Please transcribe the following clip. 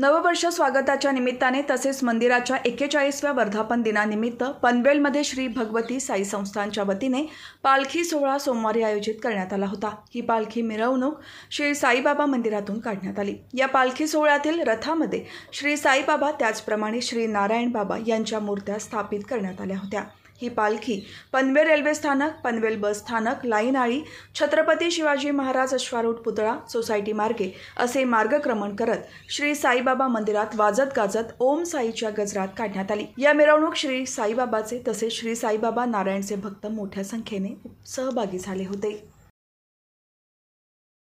नववर्ष स्वागताच्या निमित्ताने तसेच मंदिराच्या एक्केचाळीसव्या वर्धापन दिनानिमित्त पनवेलमध्ये श्री भगवती साई संस्थांच्या वतीने पालखी सोहळा सोमवारी आयोजित करण्यात आला होता ही पालखी मिरवणूक श्री साईबाबा मंदिरातून काढण्यात आली या पालखी सोहळ्यातील रथामध्ये श्री साईबाबा त्याचप्रमाणे श्री नारायण बाबा यांच्या मूर्त्या स्थापित करण्यात आल्या होत्या ही पालखी पनवेल रेल्वे स्थानक पनवेल बस स्थानक आळी छत्रपती शिवाजी महाराज अश्वारूढ पुतळा सोसायटी मार्गे असे मार्गक्रमण करत श्री साई साईबाबा मंदिरात वाजत गाजत ओम साईच्या गजरात काढण्यात आली या मिरवणूक श्री साईबाबाचे तसेच श्री साईबाबा नारायणचे भक्त मोठ्या संख्येने सहभागी झाले होते